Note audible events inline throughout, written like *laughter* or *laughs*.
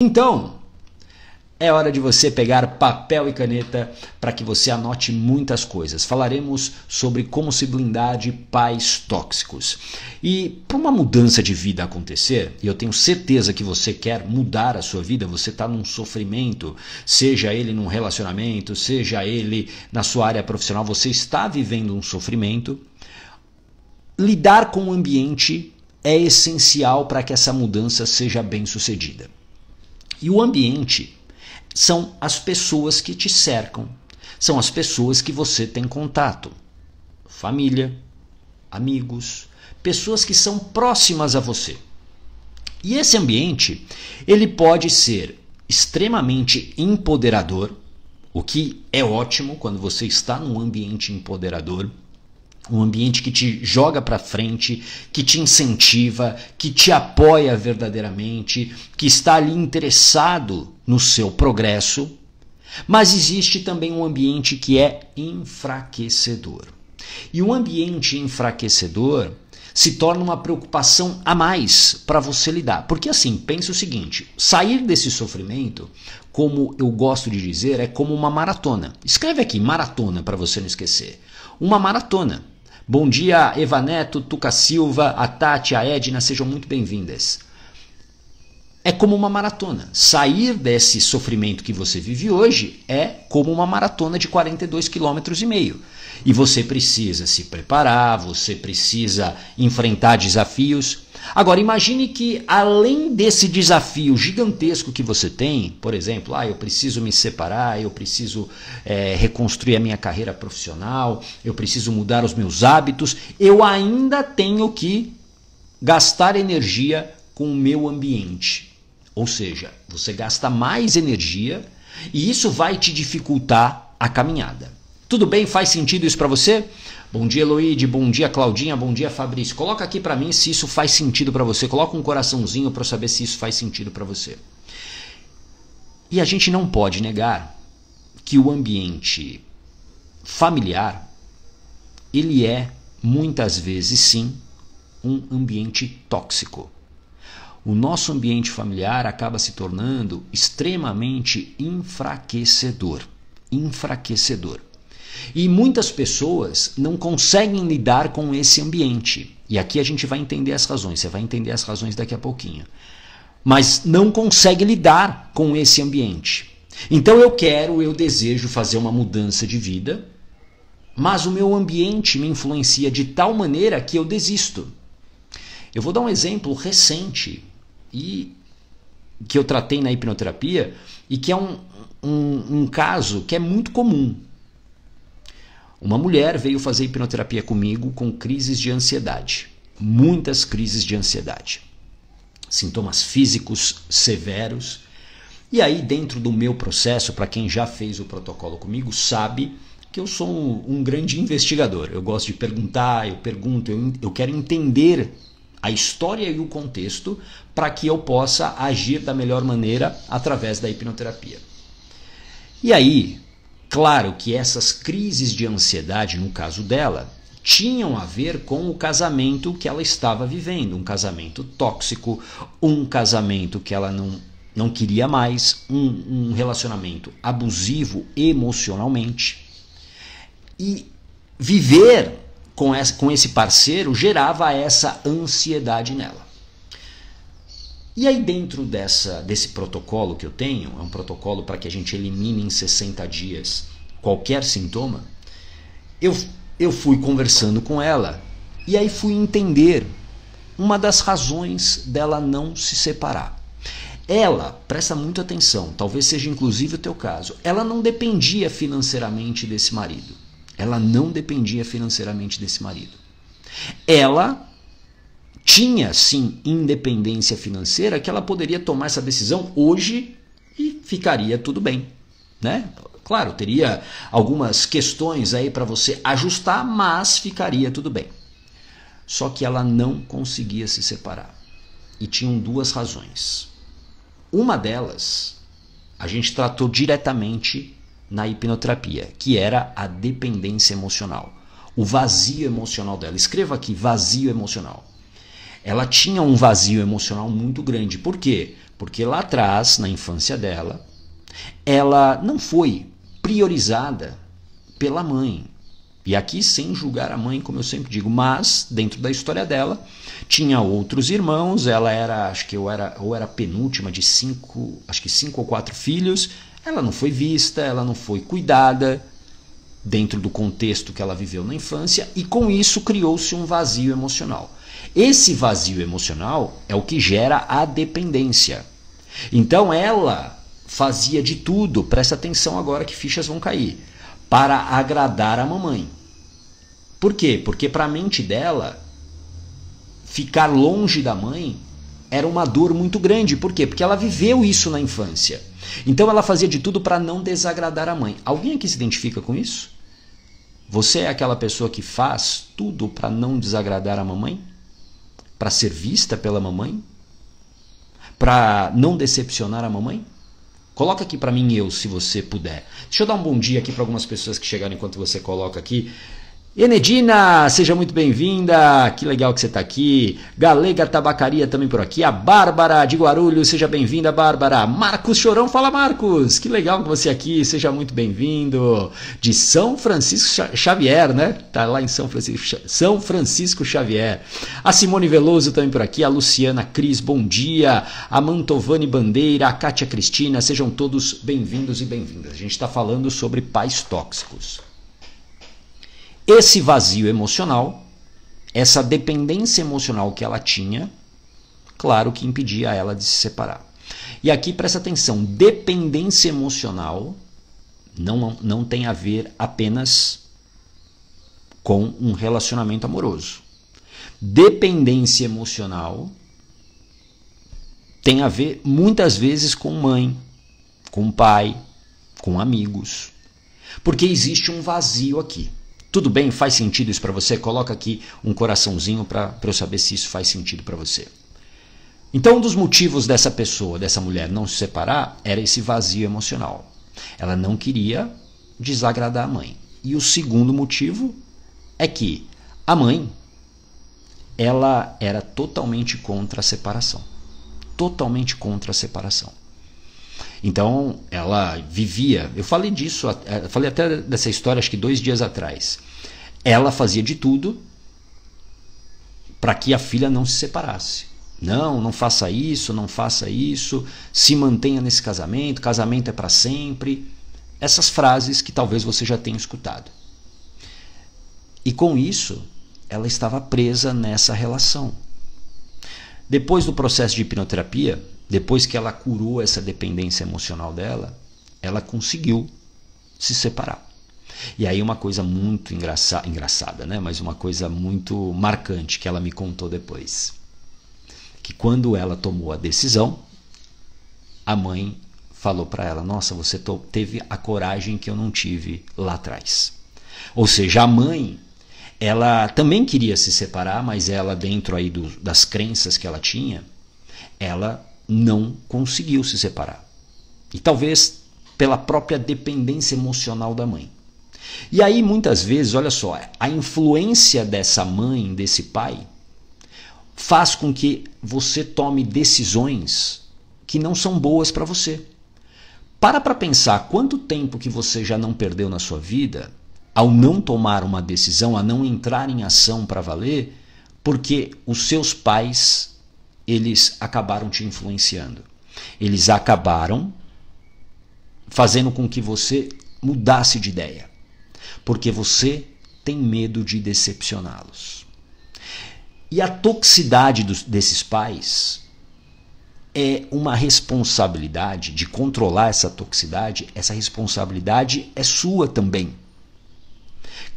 Então, é hora de você pegar papel e caneta para que você anote muitas coisas. Falaremos sobre como se blindar de pais tóxicos. E para uma mudança de vida acontecer, e eu tenho certeza que você quer mudar a sua vida, você está num sofrimento, seja ele num relacionamento, seja ele na sua área profissional, você está vivendo um sofrimento. Lidar com o ambiente é essencial para que essa mudança seja bem sucedida. E o ambiente são as pessoas que te cercam, são as pessoas que você tem contato. Família, amigos, pessoas que são próximas a você. E esse ambiente, ele pode ser extremamente empoderador, o que é ótimo quando você está num ambiente empoderador um ambiente que te joga para frente, que te incentiva, que te apoia verdadeiramente, que está ali interessado no seu progresso, mas existe também um ambiente que é enfraquecedor. E um ambiente enfraquecedor se torna uma preocupação a mais para você lidar. Porque assim, pense o seguinte: sair desse sofrimento, como eu gosto de dizer, é como uma maratona. Escreve aqui maratona para você não esquecer. Uma maratona. Bom dia, Evaneto, Tuca Silva, a Tati, a Edna, sejam muito bem-vindas. É como uma maratona. Sair desse sofrimento que você vive hoje é como uma maratona de 42 km e meio. E você precisa se preparar, você precisa enfrentar desafios. Agora imagine que além desse desafio gigantesco que você tem, por exemplo, ah, eu preciso me separar, eu preciso é, reconstruir a minha carreira profissional, eu preciso mudar os meus hábitos, eu ainda tenho que gastar energia com o meu ambiente. Ou seja, você gasta mais energia e isso vai te dificultar a caminhada. Tudo bem? Faz sentido isso para você? Bom dia, Eloide. Bom dia, Claudinha. Bom dia, Fabrício. Coloca aqui para mim se isso faz sentido para você. Coloca um coraçãozinho para saber se isso faz sentido para você. E a gente não pode negar que o ambiente familiar ele é muitas vezes sim um ambiente tóxico o nosso ambiente familiar acaba se tornando extremamente enfraquecedor. Enfraquecedor. E muitas pessoas não conseguem lidar com esse ambiente. E aqui a gente vai entender as razões, você vai entender as razões daqui a pouquinho. Mas não consegue lidar com esse ambiente. Então eu quero, eu desejo fazer uma mudança de vida, mas o meu ambiente me influencia de tal maneira que eu desisto. Eu vou dar um exemplo recente e que eu tratei na hipnoterapia e que é um, um, um caso que é muito comum. Uma mulher veio fazer hipnoterapia comigo com crises de ansiedade, muitas crises de ansiedade, sintomas físicos severos. E aí, dentro do meu processo, para quem já fez o protocolo comigo, sabe que eu sou um, um grande investigador. Eu gosto de perguntar, eu pergunto, eu, eu quero entender a história e o contexto para que eu possa agir da melhor maneira através da hipnoterapia. E aí, claro que essas crises de ansiedade, no caso dela, tinham a ver com o casamento que ela estava vivendo, um casamento tóxico, um casamento que ela não, não queria mais, um, um relacionamento abusivo emocionalmente. E viver com, essa, com esse parceiro gerava essa ansiedade nela. E aí, dentro dessa, desse protocolo que eu tenho, é um protocolo para que a gente elimine em 60 dias qualquer sintoma, eu, eu fui conversando com ela e aí fui entender uma das razões dela não se separar. Ela, presta muita atenção, talvez seja inclusive o teu caso, ela não dependia financeiramente desse marido ela não dependia financeiramente desse marido. Ela tinha sim independência financeira que ela poderia tomar essa decisão hoje e ficaria tudo bem, né? Claro, teria algumas questões aí para você ajustar, mas ficaria tudo bem. Só que ela não conseguia se separar. E tinham duas razões. Uma delas, a gente tratou diretamente na hipnoterapia, que era a dependência emocional, o vazio emocional dela. Escreva aqui vazio emocional. Ela tinha um vazio emocional muito grande. Por quê? Porque lá atrás, na infância dela, ela não foi priorizada pela mãe. E aqui sem julgar a mãe, como eu sempre digo, mas dentro da história dela, tinha outros irmãos, ela era, acho que eu era, ou era penúltima de cinco, acho que cinco ou quatro filhos, ela não foi vista, ela não foi cuidada dentro do contexto que ela viveu na infância e com isso criou-se um vazio emocional. Esse vazio emocional é o que gera a dependência. Então ela fazia de tudo, presta atenção agora que fichas vão cair, para agradar a mamãe. Por quê? Porque para a mente dela, ficar longe da mãe era uma dor muito grande. Por quê? Porque ela viveu isso na infância. Então ela fazia de tudo para não desagradar a mãe. Alguém aqui se identifica com isso? Você é aquela pessoa que faz tudo para não desagradar a mamãe? Para ser vista pela mamãe? Para não decepcionar a mamãe? Coloca aqui para mim eu, se você puder. Deixa eu dar um bom dia aqui para algumas pessoas que chegaram enquanto você coloca aqui. Enedina, seja muito bem-vinda, que legal que você está aqui. Galega Tabacaria também por aqui. A Bárbara de Guarulhos, seja bem-vinda, Bárbara. Marcos Chorão, fala Marcos, que legal que você é aqui, seja muito bem-vindo. De São Francisco Xavier, né? Tá lá em São Francisco, São Francisco Xavier. A Simone Veloso também por aqui, a Luciana Cris, bom dia. A Mantovani Bandeira, a Kátia Cristina, sejam todos bem-vindos e bem-vindas. A gente está falando sobre pais tóxicos esse vazio emocional, essa dependência emocional que ela tinha, claro que impedia ela de se separar. E aqui presta atenção: dependência emocional não, não tem a ver apenas com um relacionamento amoroso. Dependência emocional tem a ver muitas vezes com mãe, com pai, com amigos. Porque existe um vazio aqui. Tudo bem? Faz sentido isso para você? Coloca aqui um coraçãozinho para eu saber se isso faz sentido para você. Então, um dos motivos dessa pessoa, dessa mulher, não se separar era esse vazio emocional. Ela não queria desagradar a mãe. E o segundo motivo é que a mãe ela era totalmente contra a separação. Totalmente contra a separação. Então, ela vivia. Eu falei disso, eu falei até dessa história, acho que dois dias atrás ela fazia de tudo para que a filha não se separasse. Não, não faça isso, não faça isso, se mantenha nesse casamento, casamento é para sempre. Essas frases que talvez você já tenha escutado. E com isso, ela estava presa nessa relação. Depois do processo de hipnoterapia, depois que ela curou essa dependência emocional dela, ela conseguiu se separar. E aí uma coisa muito engraça, engraçada, né? Mas uma coisa muito marcante que ela me contou depois. Que quando ela tomou a decisão, a mãe falou para ela: "Nossa, você teve a coragem que eu não tive lá atrás". Ou seja, a mãe ela também queria se separar, mas ela dentro aí do, das crenças que ela tinha, ela não conseguiu se separar. E talvez pela própria dependência emocional da mãe. E aí muitas vezes, olha só, a influência dessa mãe, desse pai, faz com que você tome decisões que não são boas para você. Para para pensar quanto tempo que você já não perdeu na sua vida ao não tomar uma decisão, a não entrar em ação para valer, porque os seus pais eles acabaram te influenciando. Eles acabaram fazendo com que você mudasse de ideia porque você tem medo de decepcioná-los. E a toxicidade dos, desses pais é uma responsabilidade de controlar essa toxicidade, essa responsabilidade é sua também.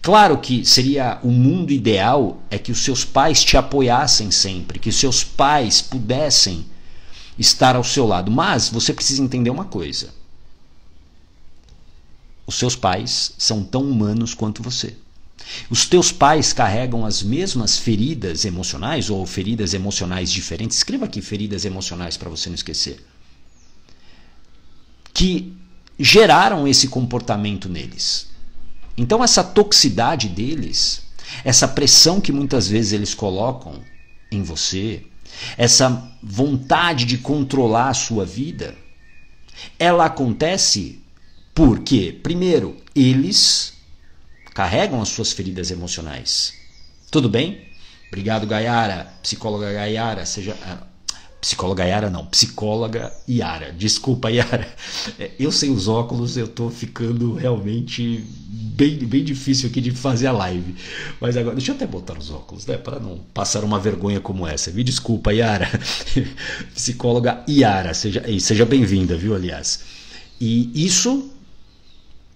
Claro que seria o mundo ideal é que os seus pais te apoiassem sempre, que os seus pais pudessem estar ao seu lado, mas você precisa entender uma coisa. Os seus pais são tão humanos quanto você. Os teus pais carregam as mesmas feridas emocionais ou feridas emocionais diferentes. Escreva aqui feridas emocionais para você não esquecer. Que geraram esse comportamento neles. Então, essa toxicidade deles, essa pressão que muitas vezes eles colocam em você, essa vontade de controlar a sua vida, ela acontece porque, primeiro, eles carregam as suas feridas emocionais. Tudo bem? Obrigado, Gaiara, psicóloga Gaiara, seja. Ah, psicóloga Yara não, psicóloga Yara. Desculpa, Yara. É, eu sem os óculos, eu tô ficando realmente bem, bem difícil aqui de fazer a live. Mas agora, deixa eu até botar os óculos, né, para não passar uma vergonha como essa. Me desculpa, Yara. *laughs* psicóloga Yara, seja, seja bem-vinda, viu, aliás. E isso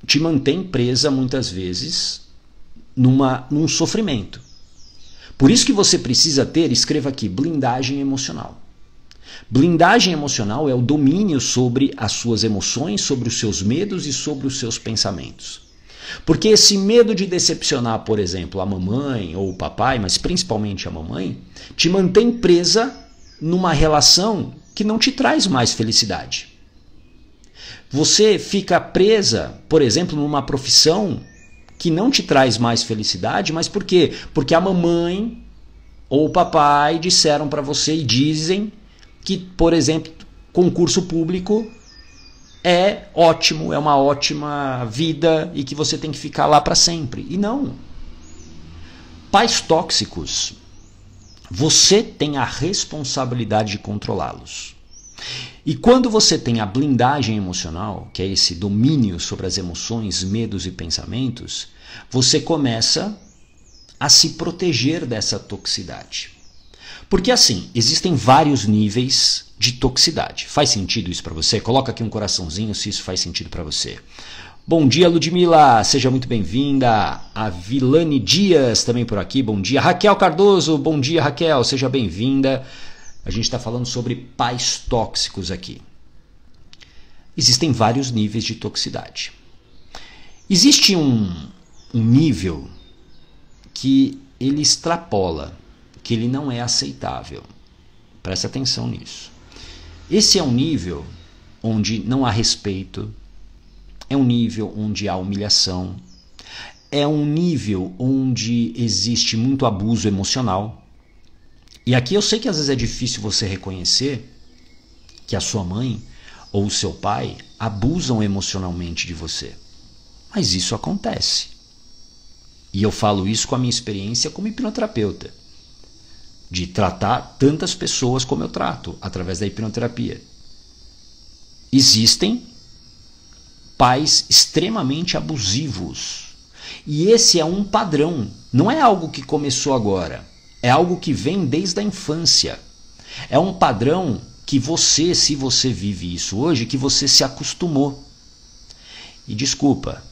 te mantém presa muitas vezes numa, num sofrimento. Por isso que você precisa ter, escreva aqui, blindagem emocional. Blindagem emocional é o domínio sobre as suas emoções, sobre os seus medos e sobre os seus pensamentos. Porque esse medo de decepcionar, por exemplo, a mamãe ou o papai, mas principalmente a mamãe, te mantém presa numa relação que não te traz mais felicidade. Você fica presa, por exemplo, numa profissão que não te traz mais felicidade, mas por quê? Porque a mamãe ou o papai disseram para você e dizem que, por exemplo, concurso público é ótimo, é uma ótima vida e que você tem que ficar lá para sempre. E não. Pais tóxicos, você tem a responsabilidade de controlá-los. E quando você tem a blindagem emocional, que é esse domínio sobre as emoções, medos e pensamentos, você começa a se proteger dessa toxicidade. Porque assim, existem vários níveis de toxicidade. Faz sentido isso para você? Coloca aqui um coraçãozinho se isso faz sentido para você. Bom dia, Ludmila, seja muito bem-vinda. A Vilani Dias também por aqui, bom dia. Raquel Cardoso, bom dia, Raquel, seja bem-vinda. A gente está falando sobre pais tóxicos aqui. Existem vários níveis de toxicidade. Existe um, um nível que ele extrapola, que ele não é aceitável. Preste atenção nisso. Esse é um nível onde não há respeito, é um nível onde há humilhação, é um nível onde existe muito abuso emocional, e aqui eu sei que às vezes é difícil você reconhecer que a sua mãe ou o seu pai abusam emocionalmente de você. Mas isso acontece. E eu falo isso com a minha experiência como hipnoterapeuta, de tratar tantas pessoas como eu trato através da hipnoterapia. Existem pais extremamente abusivos. E esse é um padrão, não é algo que começou agora. É algo que vem desde a infância. É um padrão que você, se você vive isso hoje, que você se acostumou. E desculpa,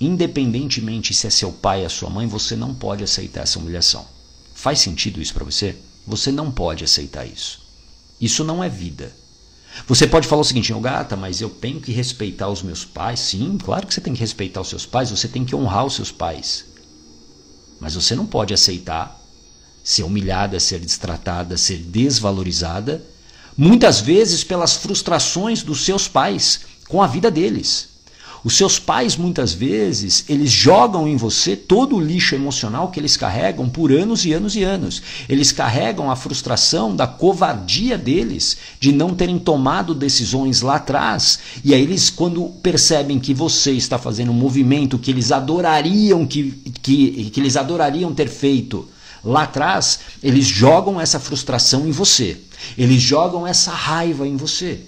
independentemente se é seu pai, ou sua mãe, você não pode aceitar essa humilhação. Faz sentido isso para você? Você não pode aceitar isso. Isso não é vida. Você pode falar o seguinte, oh, gata, mas eu tenho que respeitar os meus pais. Sim, claro que você tem que respeitar os seus pais, você tem que honrar os seus pais. Mas você não pode aceitar ser humilhada, ser destratada, ser desvalorizada, muitas vezes pelas frustrações dos seus pais com a vida deles. Os seus pais muitas vezes, eles jogam em você todo o lixo emocional que eles carregam por anos e anos e anos. Eles carregam a frustração da covardia deles de não terem tomado decisões lá atrás, e aí eles quando percebem que você está fazendo um movimento que eles adorariam que, que, que eles adorariam ter feito, Lá atrás, eles jogam essa frustração em você, eles jogam essa raiva em você.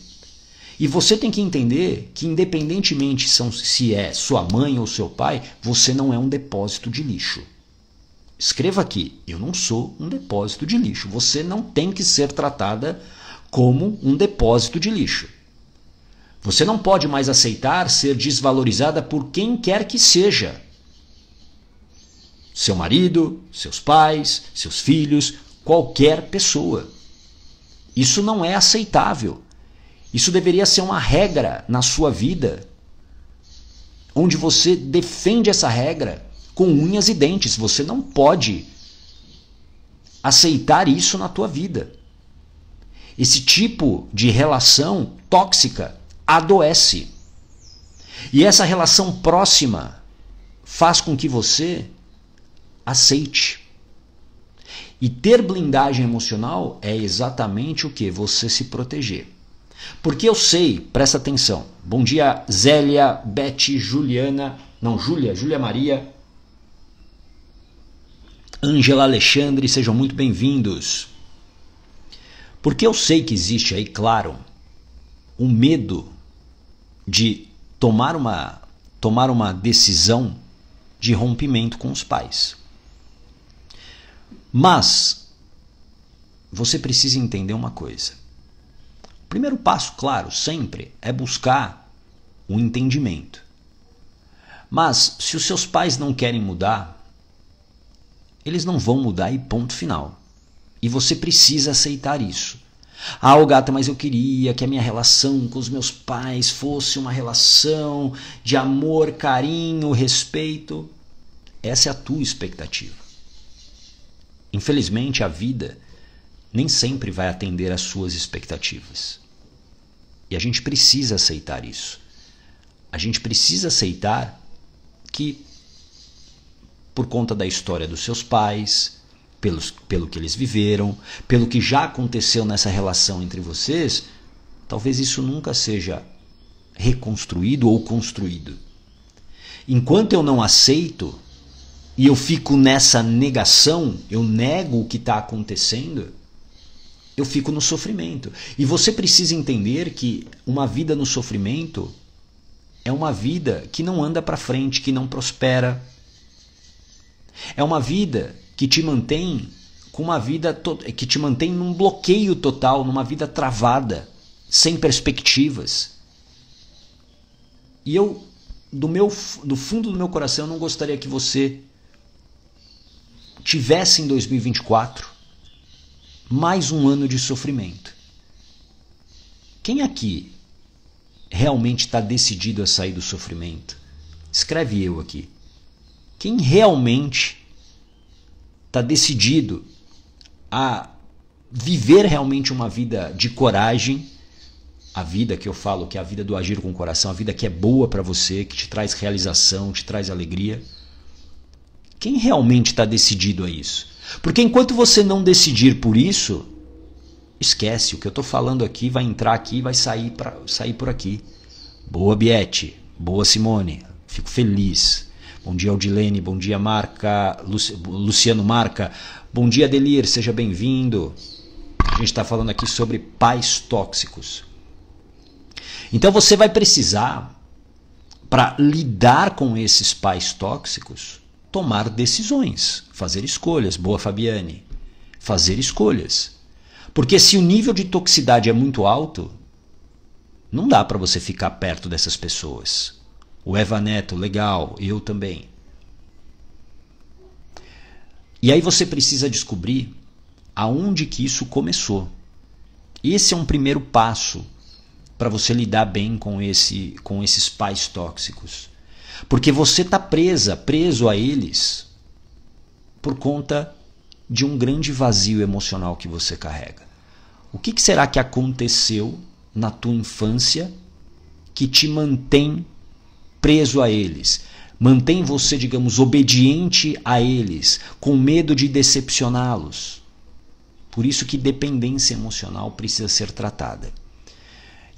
E você tem que entender que, independentemente são, se é sua mãe ou seu pai, você não é um depósito de lixo. Escreva aqui: eu não sou um depósito de lixo. Você não tem que ser tratada como um depósito de lixo. Você não pode mais aceitar ser desvalorizada por quem quer que seja seu marido, seus pais, seus filhos, qualquer pessoa. Isso não é aceitável. Isso deveria ser uma regra na sua vida, onde você defende essa regra com unhas e dentes. Você não pode aceitar isso na tua vida. Esse tipo de relação tóxica adoece. E essa relação próxima faz com que você aceite. E ter blindagem emocional é exatamente o que? Você se proteger. Porque eu sei, presta atenção. Bom dia, Zélia, Beth, Juliana, não, Júlia, Júlia Maria, Ângela Alexandre, sejam muito bem-vindos. Porque eu sei que existe aí, claro, o um medo de tomar uma, tomar uma decisão de rompimento com os pais. Mas você precisa entender uma coisa. O primeiro passo, claro, sempre é buscar o um entendimento. Mas se os seus pais não querem mudar, eles não vão mudar e ponto final. E você precisa aceitar isso. Ah, gata, mas eu queria que a minha relação com os meus pais fosse uma relação de amor, carinho, respeito. Essa é a tua expectativa. Infelizmente, a vida nem sempre vai atender às suas expectativas. E a gente precisa aceitar isso. A gente precisa aceitar que, por conta da história dos seus pais, pelos, pelo que eles viveram, pelo que já aconteceu nessa relação entre vocês, talvez isso nunca seja reconstruído ou construído. Enquanto eu não aceito e eu fico nessa negação, eu nego o que está acontecendo, eu fico no sofrimento. E você precisa entender que uma vida no sofrimento é uma vida que não anda para frente, que não prospera. É uma vida que te mantém com uma vida que te mantém num bloqueio total, numa vida travada, sem perspectivas. E eu do meu do fundo do meu coração não gostaria que você tivesse em 2024 mais um ano de sofrimento. Quem aqui realmente está decidido a sair do sofrimento? Escreve eu aqui. Quem realmente está decidido a viver realmente uma vida de coragem, a vida que eu falo que é a vida do agir com o coração, a vida que é boa para você, que te traz realização, te traz alegria? Quem realmente está decidido a isso? Porque enquanto você não decidir por isso, esquece, o que eu estou falando aqui vai entrar aqui e vai sair, pra, sair por aqui. Boa, Biete. Boa, Simone. Fico feliz. Bom dia, Aldilene. Bom dia, Marca. Luciano Marca. Bom dia, Delir. Seja bem-vindo. A gente está falando aqui sobre pais tóxicos. Então você vai precisar, para lidar com esses pais tóxicos, tomar decisões, fazer escolhas. Boa, Fabiane. Fazer escolhas. Porque se o nível de toxicidade é muito alto, não dá para você ficar perto dessas pessoas. O Eva Neto, legal, eu também. E aí você precisa descobrir aonde que isso começou. Esse é um primeiro passo para você lidar bem com esse com esses pais tóxicos. Porque você está presa, preso a eles por conta de um grande vazio emocional que você carrega. O que, que será que aconteceu na tua infância que te mantém preso a eles? Mantém você, digamos, obediente a eles, com medo de decepcioná-los. Por isso que dependência emocional precisa ser tratada.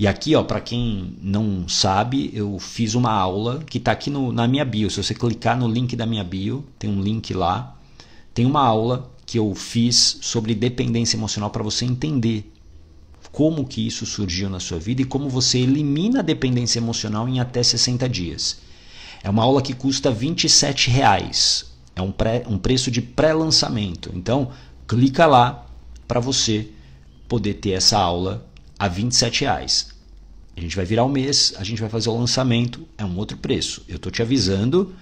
E aqui, ó, para quem não sabe, eu fiz uma aula que está aqui no, na minha bio. Se você clicar no link da minha bio, tem um link lá. Tem uma aula que eu fiz sobre dependência emocional para você entender como que isso surgiu na sua vida e como você elimina a dependência emocional em até 60 dias. É uma aula que custa R$ 27,00. Reais. É um, pré, um preço de pré-lançamento. Então, clica lá para você poder ter essa aula a R$ 27,00. reais. A gente vai virar o um mês, a gente vai fazer o lançamento, é um outro preço. Eu estou te avisando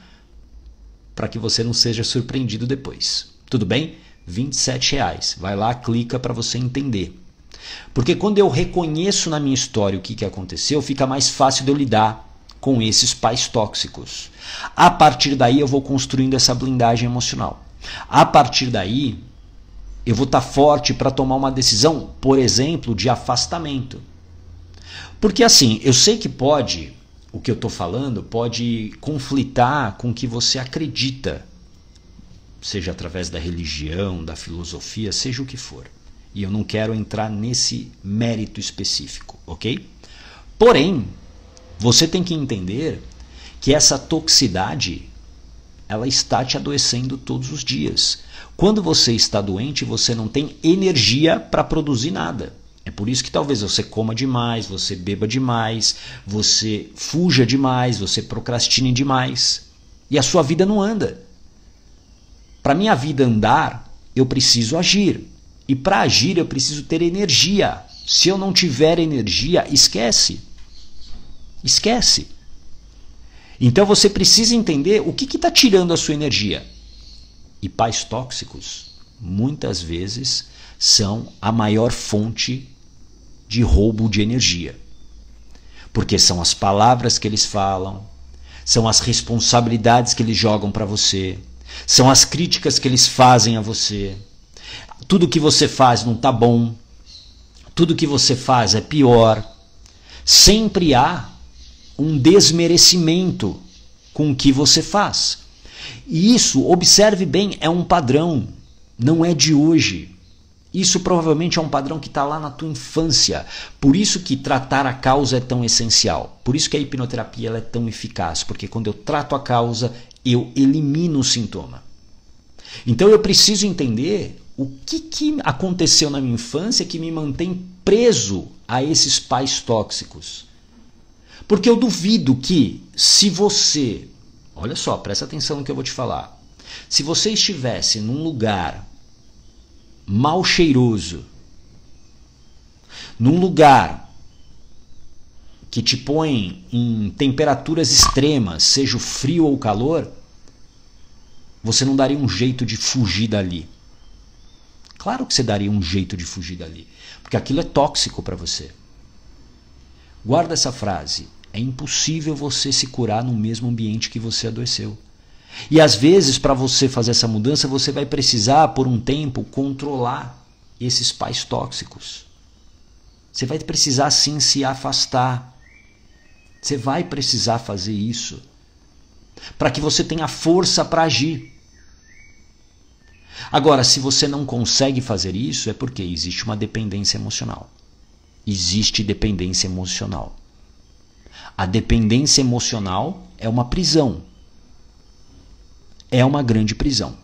para que você não seja surpreendido depois. Tudo bem? R$ reais. Vai lá, clica para você entender. Porque quando eu reconheço na minha história o que, que aconteceu, fica mais fácil de eu lidar com esses pais tóxicos. A partir daí eu vou construindo essa blindagem emocional. A partir daí eu vou estar tá forte para tomar uma decisão, por exemplo, de afastamento. Porque assim, eu sei que pode, o que eu estou falando, pode conflitar com o que você acredita, seja através da religião, da filosofia, seja o que for. E eu não quero entrar nesse mérito específico, ok? Porém, você tem que entender que essa toxicidade ela está te adoecendo todos os dias. Quando você está doente, você não tem energia para produzir nada. É por isso que talvez você coma demais, você beba demais, você fuja demais, você procrastine demais e a sua vida não anda. Para minha vida andar, eu preciso agir. E para agir, eu preciso ter energia. Se eu não tiver energia, esquece. Esquece. Então você precisa entender o que está tirando a sua energia. E pais tóxicos, muitas vezes, são a maior fonte de roubo de energia. Porque são as palavras que eles falam, são as responsabilidades que eles jogam para você, são as críticas que eles fazem a você. Tudo que você faz não tá bom, tudo que você faz é pior. Sempre há um desmerecimento com o que você faz. E isso, observe bem, é um padrão, não é de hoje. Isso provavelmente é um padrão que está lá na tua infância. Por isso que tratar a causa é tão essencial. Por isso que a hipnoterapia é tão eficaz, porque quando eu trato a causa, eu elimino o sintoma. Então eu preciso entender o que, que aconteceu na minha infância que me mantém preso a esses pais tóxicos. Porque eu duvido que se você, olha só, presta atenção no que eu vou te falar. Se você estivesse num lugar mal cheiroso, num lugar que te põe em temperaturas extremas, seja o frio ou o calor, você não daria um jeito de fugir dali. Claro que você daria um jeito de fugir dali, porque aquilo é tóxico para você. Guarda essa frase. É impossível você se curar no mesmo ambiente que você adoeceu. E às vezes, para você fazer essa mudança, você vai precisar, por um tempo, controlar esses pais tóxicos. Você vai precisar sim se afastar. Você vai precisar fazer isso. Para que você tenha força para agir. Agora, se você não consegue fazer isso, é porque existe uma dependência emocional. Existe dependência emocional. A dependência emocional é uma prisão é uma grande prisão.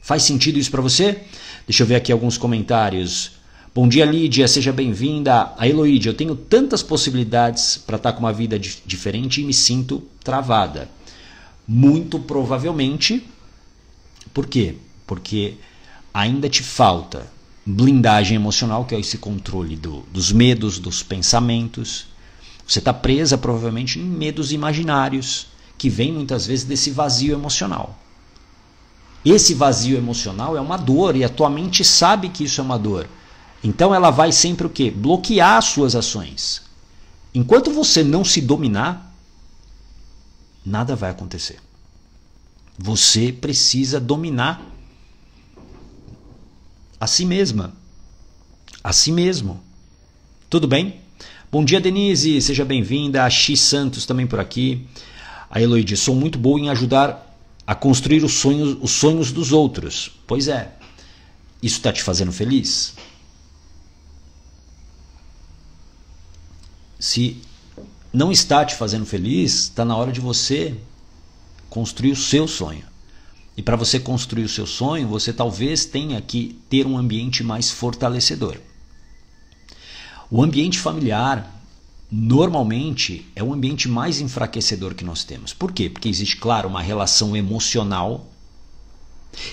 Faz sentido isso para você? Deixa eu ver aqui alguns comentários. Bom dia, Lídia, seja bem-vinda. A Heloíde, eu tenho tantas possibilidades para estar tá com uma vida diferente e me sinto travada. Muito provavelmente. Por quê? Porque ainda te falta blindagem emocional, que é esse controle do, dos medos, dos pensamentos. Você está presa provavelmente em medos imaginários que vem muitas vezes desse vazio emocional. Esse vazio emocional é uma dor e a tua mente sabe que isso é uma dor. Então ela vai sempre o quê? Bloquear as suas ações. Enquanto você não se dominar, nada vai acontecer. Você precisa dominar a si mesma, a si mesmo. Tudo bem? Bom dia, Denise, seja bem-vinda. A X Santos também por aqui. A Heloide, sou muito boa em ajudar a construir os sonhos, os sonhos dos outros. Pois é. Isso está te fazendo feliz? Se não está te fazendo feliz, está na hora de você construir o seu sonho. E para você construir o seu sonho, você talvez tenha que ter um ambiente mais fortalecedor. O ambiente familiar normalmente é o ambiente mais enfraquecedor que nós temos. Por quê? Porque existe, claro, uma relação emocional.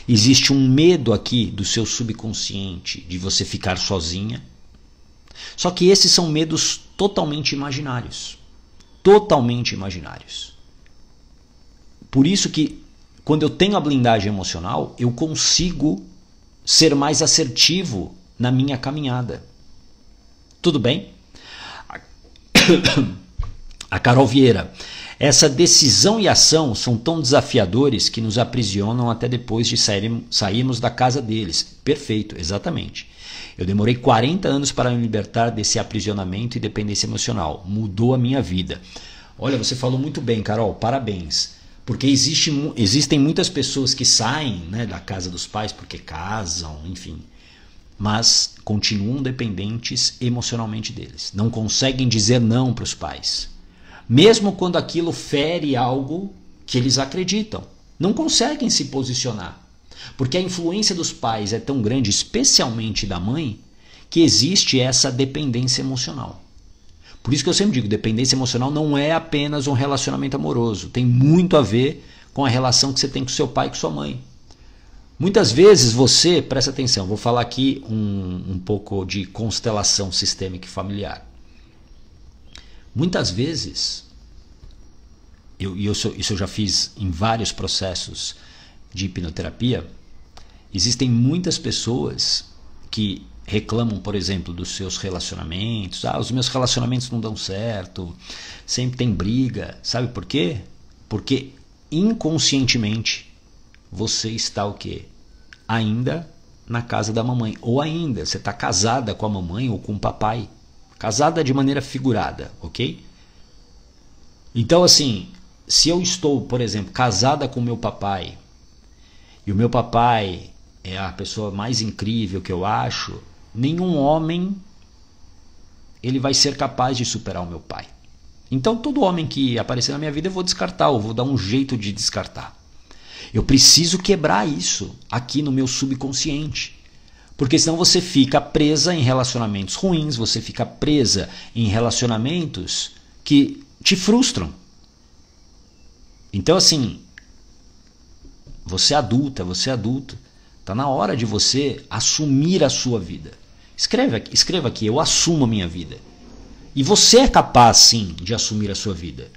Existe um medo aqui do seu subconsciente de você ficar sozinha. Só que esses são medos totalmente imaginários. Totalmente imaginários. Por isso que quando eu tenho a blindagem emocional, eu consigo ser mais assertivo na minha caminhada. Tudo bem? *coughs* a Carol Vieira. Essa decisão e ação são tão desafiadores que nos aprisionam até depois de sairmos da casa deles. Perfeito, exatamente. Eu demorei 40 anos para me libertar desse aprisionamento e dependência emocional. Mudou a minha vida. Olha, você falou muito bem, Carol, parabéns. Porque existe, existem muitas pessoas que saem né, da casa dos pais porque casam, enfim mas continuam dependentes emocionalmente deles. Não conseguem dizer não para os pais. Mesmo quando aquilo fere algo que eles acreditam, não conseguem se posicionar. Porque a influência dos pais é tão grande, especialmente da mãe, que existe essa dependência emocional. Por isso que eu sempre digo, dependência emocional não é apenas um relacionamento amoroso, tem muito a ver com a relação que você tem com seu pai e com sua mãe. Muitas vezes você, presta atenção, vou falar aqui um, um pouco de constelação sistêmica e familiar. Muitas vezes, eu, e eu, isso eu já fiz em vários processos de hipnoterapia, existem muitas pessoas que reclamam, por exemplo, dos seus relacionamentos. Ah, os meus relacionamentos não dão certo, sempre tem briga. Sabe por quê? Porque inconscientemente você está o quê? Ainda na casa da mamãe. Ou ainda, você está casada com a mamãe ou com o papai. Casada de maneira figurada, ok? Então, assim, se eu estou, por exemplo, casada com meu papai, e o meu papai é a pessoa mais incrível que eu acho, nenhum homem ele vai ser capaz de superar o meu pai. Então, todo homem que aparecer na minha vida, eu vou descartar, ou vou dar um jeito de descartar. Eu preciso quebrar isso aqui no meu subconsciente. Porque senão você fica presa em relacionamentos ruins, você fica presa em relacionamentos que te frustram. Então, assim, você é adulta, você é adulto, tá na hora de você assumir a sua vida. Escreva escreva aqui, eu assumo a minha vida. E você é capaz, sim, de assumir a sua vida.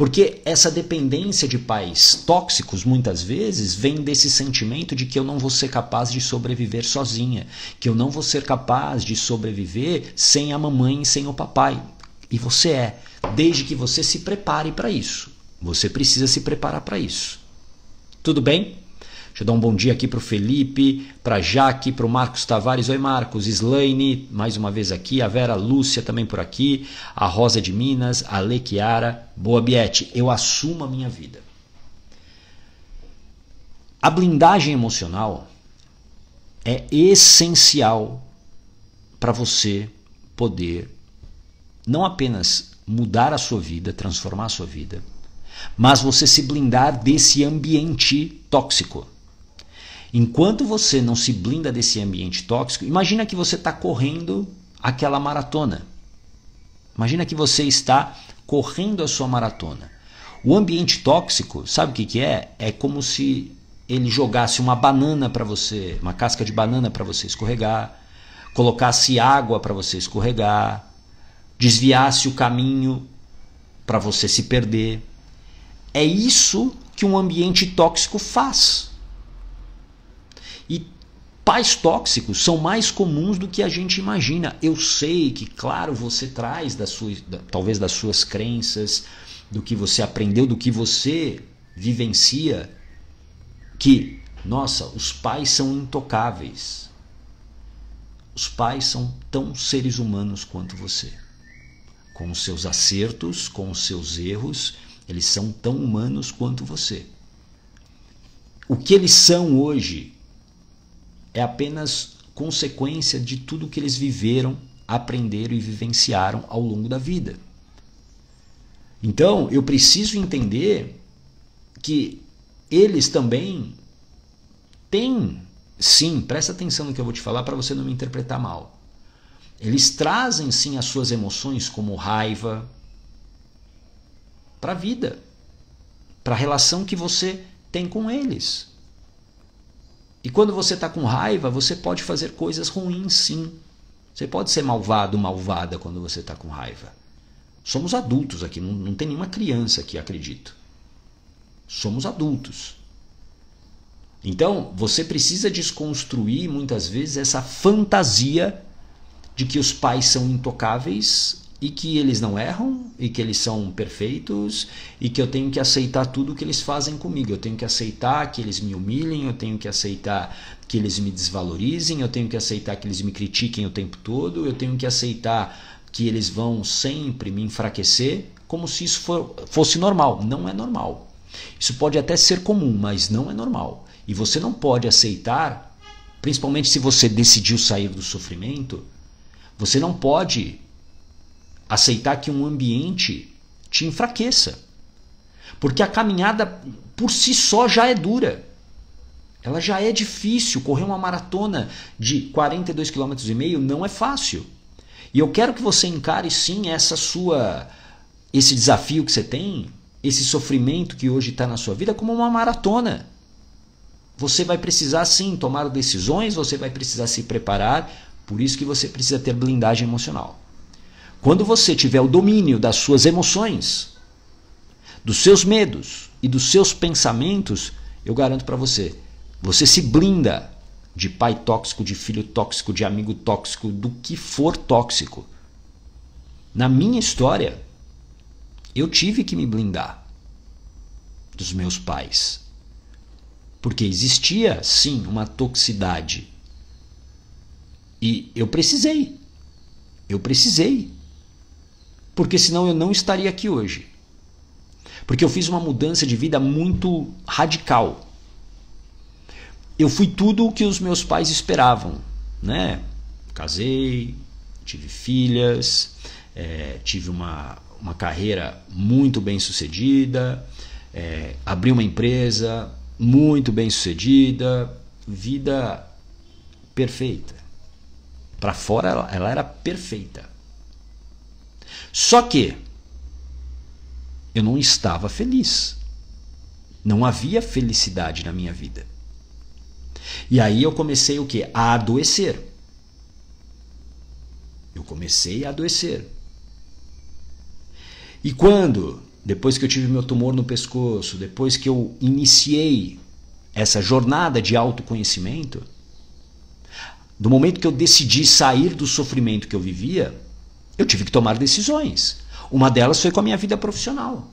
Porque essa dependência de pais tóxicos, muitas vezes, vem desse sentimento de que eu não vou ser capaz de sobreviver sozinha, que eu não vou ser capaz de sobreviver sem a mamãe, sem o papai. E você é, desde que você se prepare para isso. Você precisa se preparar para isso. Tudo bem? Deixa eu dar um bom dia aqui para o Felipe, para Jaque, para o Marcos Tavares. Oi, Marcos. Slaine, mais uma vez aqui. A Vera Lúcia também por aqui. A Rosa de Minas, a Le Chiara. Boa, Biete. Eu assumo a minha vida. A blindagem emocional é essencial para você poder não apenas mudar a sua vida, transformar a sua vida, mas você se blindar desse ambiente tóxico. Enquanto você não se blinda desse ambiente tóxico, imagina que você está correndo aquela maratona. Imagina que você está correndo a sua maratona. O ambiente tóxico, sabe o que, que é? É como se ele jogasse uma banana para você, uma casca de banana para você escorregar, colocasse água para você escorregar, desviasse o caminho para você se perder. É isso que um ambiente tóxico faz. E pais tóxicos são mais comuns do que a gente imagina. Eu sei que, claro, você traz das suas, da, talvez das suas crenças, do que você aprendeu, do que você vivencia, que, nossa, os pais são intocáveis. Os pais são tão seres humanos quanto você. Com os seus acertos, com os seus erros, eles são tão humanos quanto você. O que eles são hoje é apenas consequência de tudo que eles viveram, aprenderam e vivenciaram ao longo da vida. Então, eu preciso entender que eles também têm, sim, presta atenção no que eu vou te falar para você não me interpretar mal. Eles trazem sim as suas emoções como raiva para a vida, para a relação que você tem com eles. E quando você está com raiva, você pode fazer coisas ruins sim. Você pode ser malvado, malvada quando você está com raiva. Somos adultos aqui, não, não tem nenhuma criança aqui, acredito. Somos adultos. Então, você precisa desconstruir muitas vezes essa fantasia de que os pais são intocáveis e que eles não erram e que eles são perfeitos e que eu tenho que aceitar tudo que eles fazem comigo. Eu tenho que aceitar que eles me humilhem, eu tenho que aceitar que eles me desvalorizem, eu tenho que aceitar que eles me critiquem o tempo todo, eu tenho que aceitar que eles vão sempre me enfraquecer, como se isso for, fosse normal. Não é normal. Isso pode até ser comum, mas não é normal. E você não pode aceitar, principalmente se você decidiu sair do sofrimento, você não pode aceitar que um ambiente te enfraqueça. Porque a caminhada por si só já é dura. Ela já é difícil. Correr uma maratona de 42 km e meio não é fácil. E eu quero que você encare sim essa sua esse desafio que você tem, esse sofrimento que hoje está na sua vida como uma maratona. Você vai precisar sim tomar decisões, você vai precisar se preparar, por isso que você precisa ter blindagem emocional. Quando você tiver o domínio das suas emoções, dos seus medos e dos seus pensamentos, eu garanto para você, você se blinda de pai tóxico, de filho tóxico, de amigo tóxico, do que for tóxico. Na minha história, eu tive que me blindar dos meus pais. Porque existia, sim, uma toxicidade. E eu precisei. Eu precisei porque senão eu não estaria aqui hoje. Porque eu fiz uma mudança de vida muito radical. Eu fui tudo o que os meus pais esperavam, né? Casei, tive filhas, é, tive uma, uma carreira muito bem sucedida, é, abri uma empresa muito bem sucedida, vida perfeita. Para fora ela, ela era perfeita. Só que eu não estava feliz. Não havia felicidade na minha vida. E aí eu comecei o que? A adoecer. Eu comecei a adoecer. E quando, depois que eu tive meu tumor no pescoço, depois que eu iniciei essa jornada de autoconhecimento, do momento que eu decidi sair do sofrimento que eu vivia, eu tive que tomar decisões. Uma delas foi com a minha vida profissional.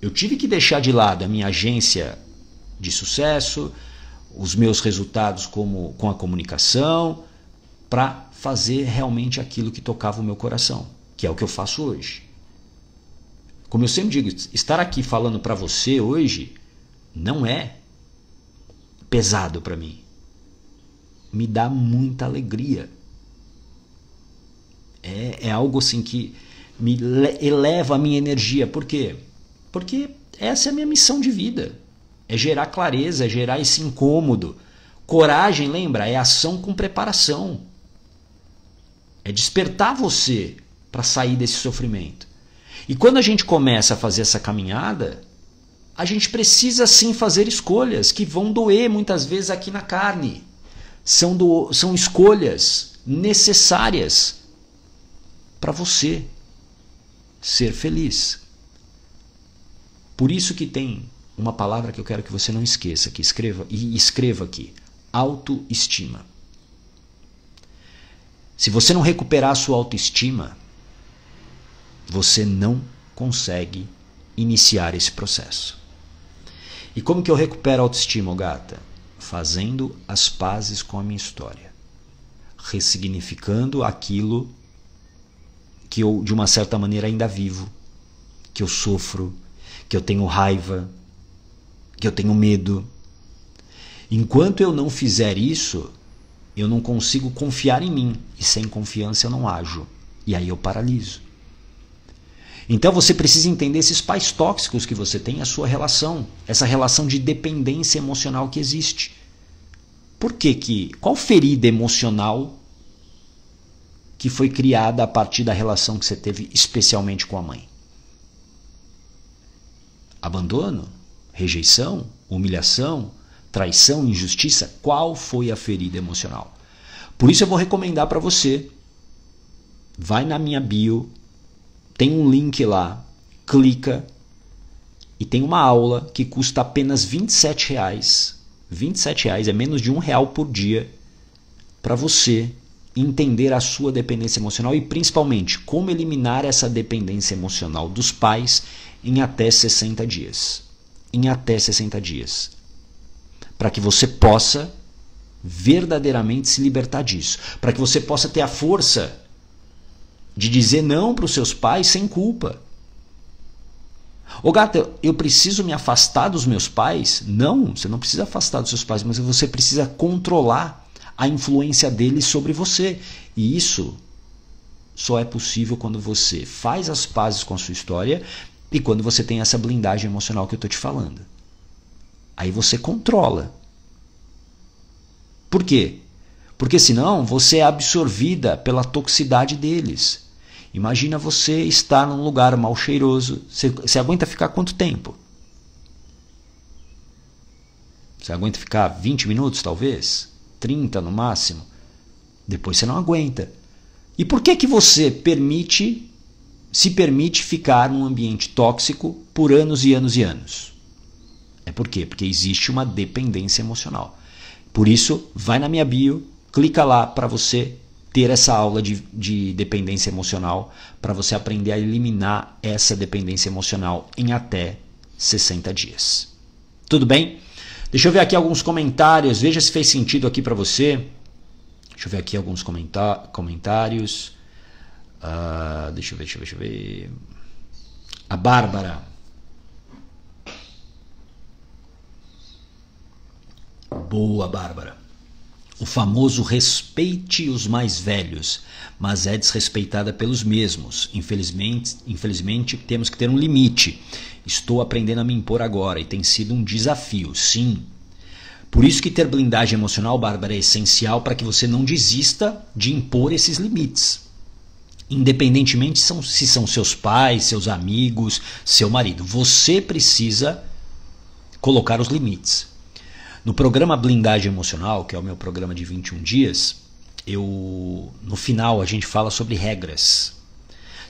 Eu tive que deixar de lado a minha agência de sucesso, os meus resultados como, com a comunicação, para fazer realmente aquilo que tocava o meu coração, que é o que eu faço hoje. Como eu sempre digo, estar aqui falando para você hoje não é pesado para mim. Me dá muita alegria é, é algo assim que me eleva a minha energia. Por quê? Porque essa é a minha missão de vida. É gerar clareza, é gerar esse incômodo. Coragem, lembra? É ação com preparação. É despertar você para sair desse sofrimento. E quando a gente começa a fazer essa caminhada, a gente precisa sim fazer escolhas que vão doer muitas vezes aqui na carne. São, do, são escolhas necessárias para você ser feliz. Por isso que tem uma palavra que eu quero que você não esqueça, que escreva e escreva aqui: autoestima. Se você não recuperar a sua autoestima, você não consegue iniciar esse processo. E como que eu recupero a autoestima, gata? Fazendo as pazes com a minha história, ressignificando aquilo que eu, de uma certa maneira, ainda vivo, que eu sofro, que eu tenho raiva, que eu tenho medo. Enquanto eu não fizer isso, eu não consigo confiar em mim, e sem confiança eu não ajo, e aí eu paraliso. Então você precisa entender esses pais tóxicos que você tem, a sua relação, essa relação de dependência emocional que existe. Por que que qual ferida emocional que foi criada a partir da relação que você teve especialmente com a mãe? Abandono? Rejeição? Humilhação? Traição? Injustiça? Qual foi a ferida emocional? Por isso eu vou recomendar para você. Vai na minha bio, tem um link lá, clica e tem uma aula que custa apenas R$ reais. R$ reais é menos de um real por dia para você entender a sua dependência emocional e principalmente como eliminar essa dependência emocional dos pais em até 60 dias. Em até 60 dias. Para que você possa verdadeiramente se libertar disso, para que você possa ter a força de dizer não para os seus pais sem culpa. Ô gata, eu preciso me afastar dos meus pais? Não, você não precisa afastar dos seus pais, mas você precisa controlar a influência dele sobre você. E isso só é possível quando você faz as pazes com a sua história e quando você tem essa blindagem emocional que eu estou te falando. Aí você controla. Por quê? Porque senão você é absorvida pela toxicidade deles. Imagina você estar num lugar mal cheiroso. Você, você aguenta ficar quanto tempo? Você aguenta ficar 20 minutos, talvez? 30 no máximo. Depois você não aguenta. E por que que você permite se permite ficar num ambiente tóxico por anos e anos e anos? É por quê? Porque existe uma dependência emocional. Por isso, vai na minha bio, clica lá para você ter essa aula de, de dependência emocional, para você aprender a eliminar essa dependência emocional em até 60 dias. Tudo bem? Deixa eu ver aqui alguns comentários, veja se fez sentido aqui para você. Deixa eu ver aqui alguns comentar comentários. Uh, deixa eu ver, deixa eu ver, deixa eu ver. A Bárbara. Boa, Bárbara o famoso respeite os mais velhos, mas é desrespeitada pelos mesmos. Infelizmente, infelizmente temos que ter um limite. Estou aprendendo a me impor agora e tem sido um desafio, sim. Por isso que ter blindagem emocional, Bárbara, é essencial para que você não desista de impor esses limites. Independentemente se são seus pais, seus amigos, seu marido, você precisa colocar os limites. No programa Blindagem Emocional, que é o meu programa de 21 dias, eu no final a gente fala sobre regras.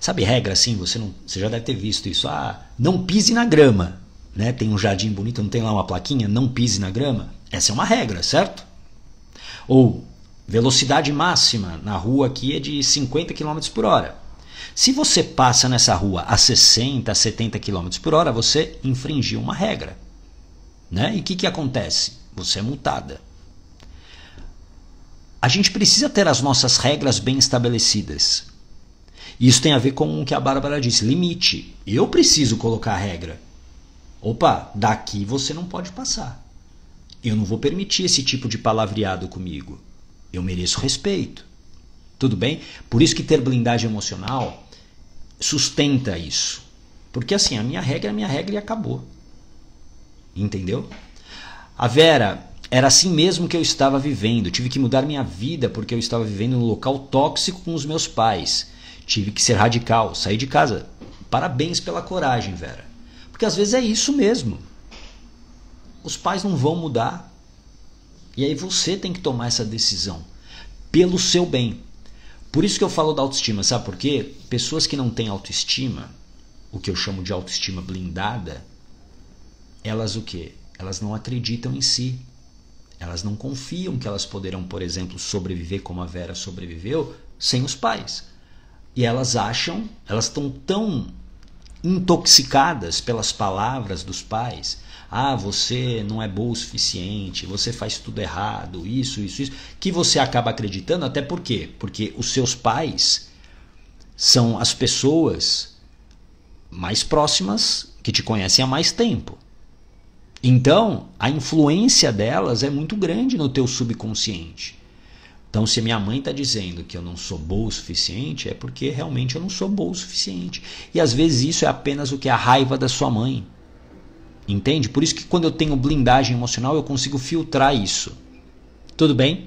Sabe regra assim, você não, você já deve ter visto isso. Ah, não pise na grama, né? Tem um jardim bonito, não tem lá uma plaquinha, não pise na grama? Essa é uma regra, certo? Ou velocidade máxima na rua aqui é de 50 km por hora. Se você passa nessa rua a 60, 70 km por hora, você infringiu uma regra. Né? E o que, que acontece? você é multada. A gente precisa ter as nossas regras bem estabelecidas. Isso tem a ver com o que a Bárbara disse: limite. Eu preciso colocar a regra. Opa, daqui você não pode passar. Eu não vou permitir esse tipo de palavreado comigo. Eu mereço respeito. Tudo bem? Por isso que ter blindagem emocional sustenta isso. Porque assim, a minha regra é a minha regra e acabou. Entendeu? A Vera, era assim mesmo que eu estava vivendo. Tive que mudar minha vida porque eu estava vivendo num local tóxico com os meus pais. Tive que ser radical, sair de casa. Parabéns pela coragem, Vera. Porque às vezes é isso mesmo. Os pais não vão mudar. E aí você tem que tomar essa decisão pelo seu bem. Por isso que eu falo da autoestima, sabe por quê? Pessoas que não têm autoestima, o que eu chamo de autoestima blindada, elas o quê? Elas não acreditam em si. Elas não confiam que elas poderão, por exemplo, sobreviver como a Vera sobreviveu sem os pais. E elas acham, elas estão tão intoxicadas pelas palavras dos pais. Ah, você não é boa o suficiente, você faz tudo errado, isso, isso, isso, que você acaba acreditando, até por quê? Porque os seus pais são as pessoas mais próximas que te conhecem há mais tempo. Então, a influência delas é muito grande no teu subconsciente. Então, se minha mãe está dizendo que eu não sou boa o suficiente, é porque realmente eu não sou boa o suficiente. E às vezes isso é apenas o que a raiva da sua mãe. Entende? Por isso que quando eu tenho blindagem emocional, eu consigo filtrar isso. Tudo bem?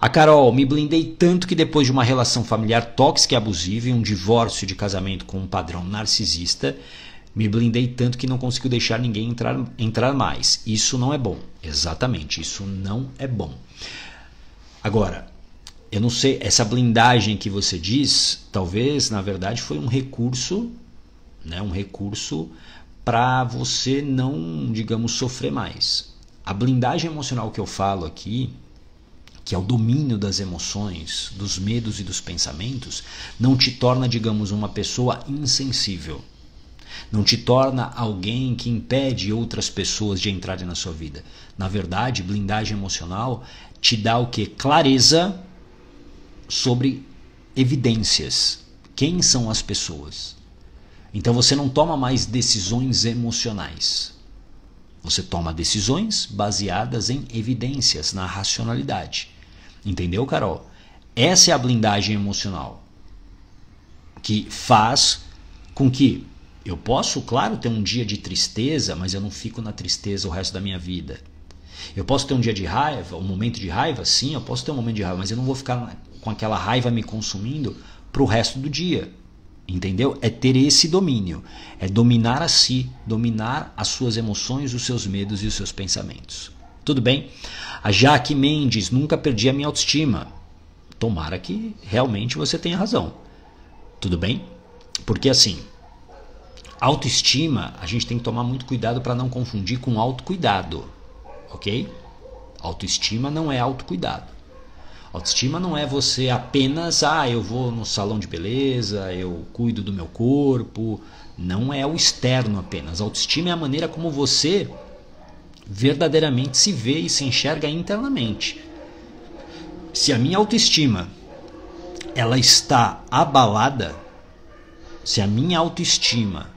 A Carol, me blindei tanto que depois de uma relação familiar tóxica e abusiva e um divórcio de casamento com um padrão narcisista, me blindei tanto que não consigo deixar ninguém entrar, entrar mais. Isso não é bom. Exatamente, isso não é bom. Agora, eu não sei, essa blindagem que você diz, talvez na verdade foi um recurso, né, um recurso para você não, digamos, sofrer mais. A blindagem emocional que eu falo aqui, que é o domínio das emoções, dos medos e dos pensamentos, não te torna, digamos, uma pessoa insensível não te torna alguém que impede outras pessoas de entrarem na sua vida. Na verdade, blindagem emocional te dá o que? Clareza sobre evidências. Quem são as pessoas? Então você não toma mais decisões emocionais. Você toma decisões baseadas em evidências, na racionalidade. Entendeu, Carol? Essa é a blindagem emocional que faz com que eu posso, claro, ter um dia de tristeza, mas eu não fico na tristeza o resto da minha vida. Eu posso ter um dia de raiva, um momento de raiva, sim, eu posso ter um momento de raiva, mas eu não vou ficar com aquela raiva me consumindo pro resto do dia. Entendeu? É ter esse domínio, é dominar a si, dominar as suas emoções, os seus medos e os seus pensamentos. Tudo bem? A Jaque Mendes, nunca perdi a minha autoestima. Tomara que realmente você tenha razão. Tudo bem? Porque assim, Autoestima, a gente tem que tomar muito cuidado para não confundir com autocuidado, ok? Autoestima não é autocuidado. Autoestima não é você apenas, ah, eu vou no salão de beleza, eu cuido do meu corpo. Não é o externo apenas. Autoestima é a maneira como você verdadeiramente se vê e se enxerga internamente. Se a minha autoestima ela está abalada, se a minha autoestima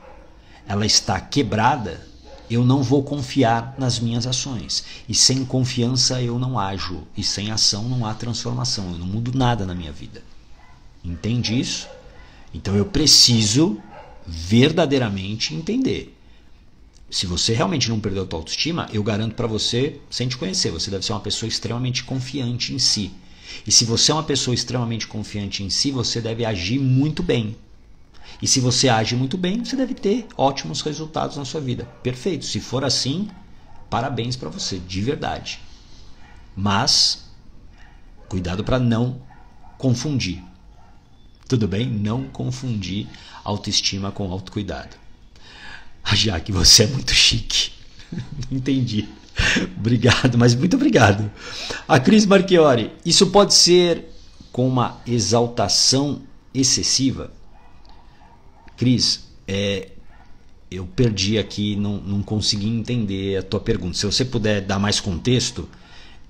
ela está quebrada, eu não vou confiar nas minhas ações. E sem confiança eu não ajo. E sem ação não há transformação. Eu não mudo nada na minha vida. Entende isso? Então eu preciso verdadeiramente entender. Se você realmente não perdeu a sua autoestima, eu garanto para você, sem te conhecer, você deve ser uma pessoa extremamente confiante em si. E se você é uma pessoa extremamente confiante em si, você deve agir muito bem. E se você age muito bem, você deve ter ótimos resultados na sua vida. Perfeito. Se for assim, parabéns para você, de verdade. Mas cuidado para não confundir. Tudo bem? Não confundir autoestima com autocuidado. *laughs* Já que você é muito chique. *laughs* Entendi. *laughs* obrigado, mas muito obrigado. A Cris Marchiori, isso pode ser com uma exaltação excessiva? Cris, é, eu perdi aqui, não, não consegui entender a tua pergunta. Se você puder dar mais contexto,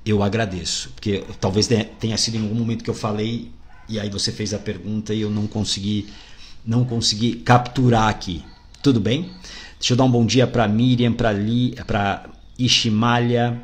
eu agradeço. Porque talvez tenha sido em algum momento que eu falei e aí você fez a pergunta e eu não consegui, não consegui capturar aqui. Tudo bem? Deixa eu dar um bom dia para Miriam, para Li, para Ishimalha,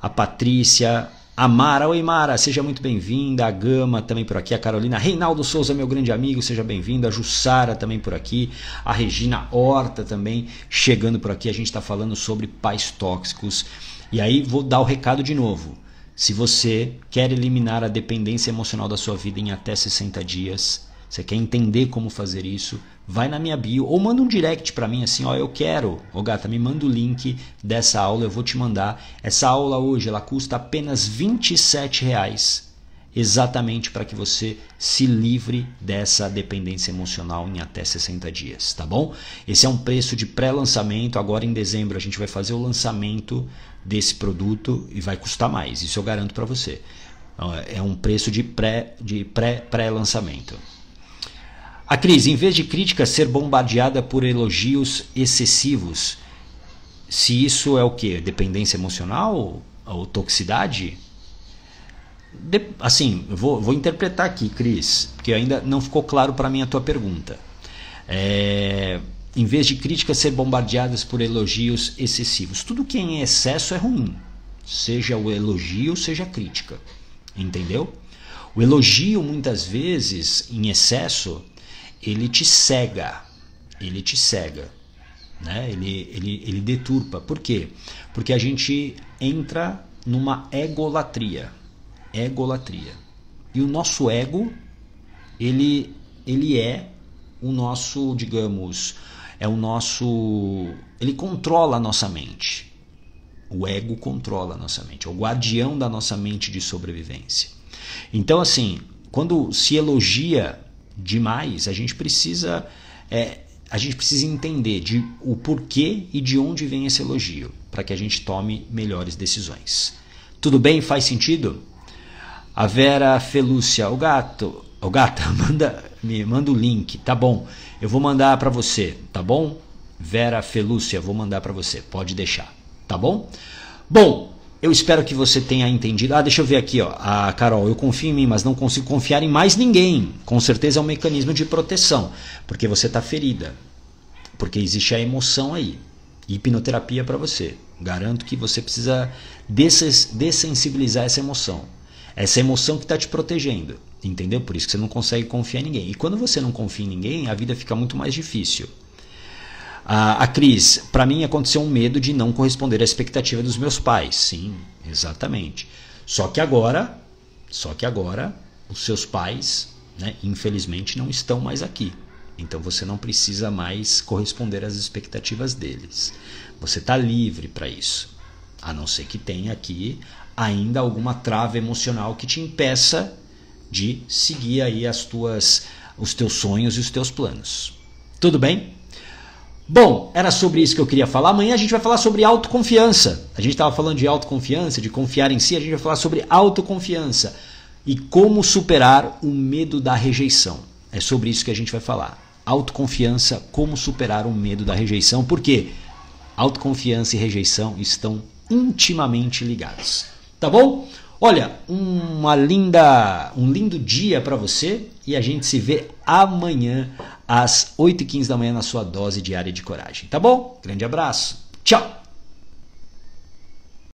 a Patrícia, Amara, oi Mara, seja muito bem-vinda. A Gama também por aqui. A Carolina Reinaldo Souza, meu grande amigo, seja bem-vindo. A Jussara também por aqui. A Regina Horta também chegando por aqui. A gente está falando sobre pais tóxicos. E aí vou dar o recado de novo. Se você quer eliminar a dependência emocional da sua vida em até 60 dias, você quer entender como fazer isso, vai na minha bio ou manda um direct para mim assim, ó, eu quero. Ô gata, me manda o link dessa aula, eu vou te mandar. Essa aula hoje, ela custa apenas 27 reais exatamente para que você se livre dessa dependência emocional em até 60 dias, tá bom? Esse é um preço de pré-lançamento. Agora em dezembro a gente vai fazer o lançamento desse produto e vai custar mais, isso eu garanto para você. É um preço de pré de pré pré-lançamento. A Cris, em vez de crítica, ser bombardeada por elogios excessivos. Se isso é o que? Dependência emocional ou toxicidade? De, assim, vou, vou interpretar aqui, Cris, porque ainda não ficou claro para mim a tua pergunta. É, em vez de críticas ser bombardeadas por elogios excessivos, tudo que é em excesso é ruim, seja o elogio, seja a crítica, entendeu? O elogio, muitas vezes, em excesso, ele te cega, ele te cega, né? ele, ele, ele deturpa. Por quê? Porque a gente entra numa egolatria, egolatria. E o nosso ego, ele, ele é o nosso, digamos, é o nosso. Ele controla a nossa mente. O ego controla a nossa mente, é o guardião da nossa mente de sobrevivência. Então, assim, quando se elogia demais, a gente precisa é, a gente precisa entender de, o porquê e de onde vem esse elogio, para que a gente tome melhores decisões. Tudo bem? Faz sentido? A Vera Felúcia, o gato, o gata, *laughs* manda, me manda o link, tá bom? Eu vou mandar para você, tá bom? Vera Felúcia, vou mandar para você, pode deixar, tá bom? Bom, eu espero que você tenha entendido. Ah, deixa eu ver aqui, ó. A ah, Carol, eu confio em mim, mas não consigo confiar em mais ninguém. Com certeza é um mecanismo de proteção, porque você está ferida. Porque existe a emoção aí. Hipnoterapia é para você. Garanto que você precisa dessensibilizar essa emoção. Essa emoção que está te protegendo. Entendeu? Por isso que você não consegue confiar em ninguém. E quando você não confia em ninguém, a vida fica muito mais difícil. A, a Cris, para mim aconteceu um medo de não corresponder à expectativa dos meus pais. Sim, exatamente. Só que agora, só que agora, os seus pais, né, infelizmente, não estão mais aqui. Então você não precisa mais corresponder às expectativas deles. Você está livre para isso. A não ser que tenha aqui ainda alguma trava emocional que te impeça de seguir aí as tuas, os teus sonhos e os teus planos. Tudo bem? Bom, era sobre isso que eu queria falar. Amanhã a gente vai falar sobre autoconfiança. A gente estava falando de autoconfiança, de confiar em si. A gente vai falar sobre autoconfiança e como superar o medo da rejeição. É sobre isso que a gente vai falar. Autoconfiança, como superar o medo da rejeição. Por quê? Autoconfiança e rejeição estão intimamente ligados. Tá bom? Olha, uma linda, um lindo dia para você e a gente se vê amanhã às 8h15 da manhã na sua dose diária de coragem. Tá bom? Grande abraço. Tchau!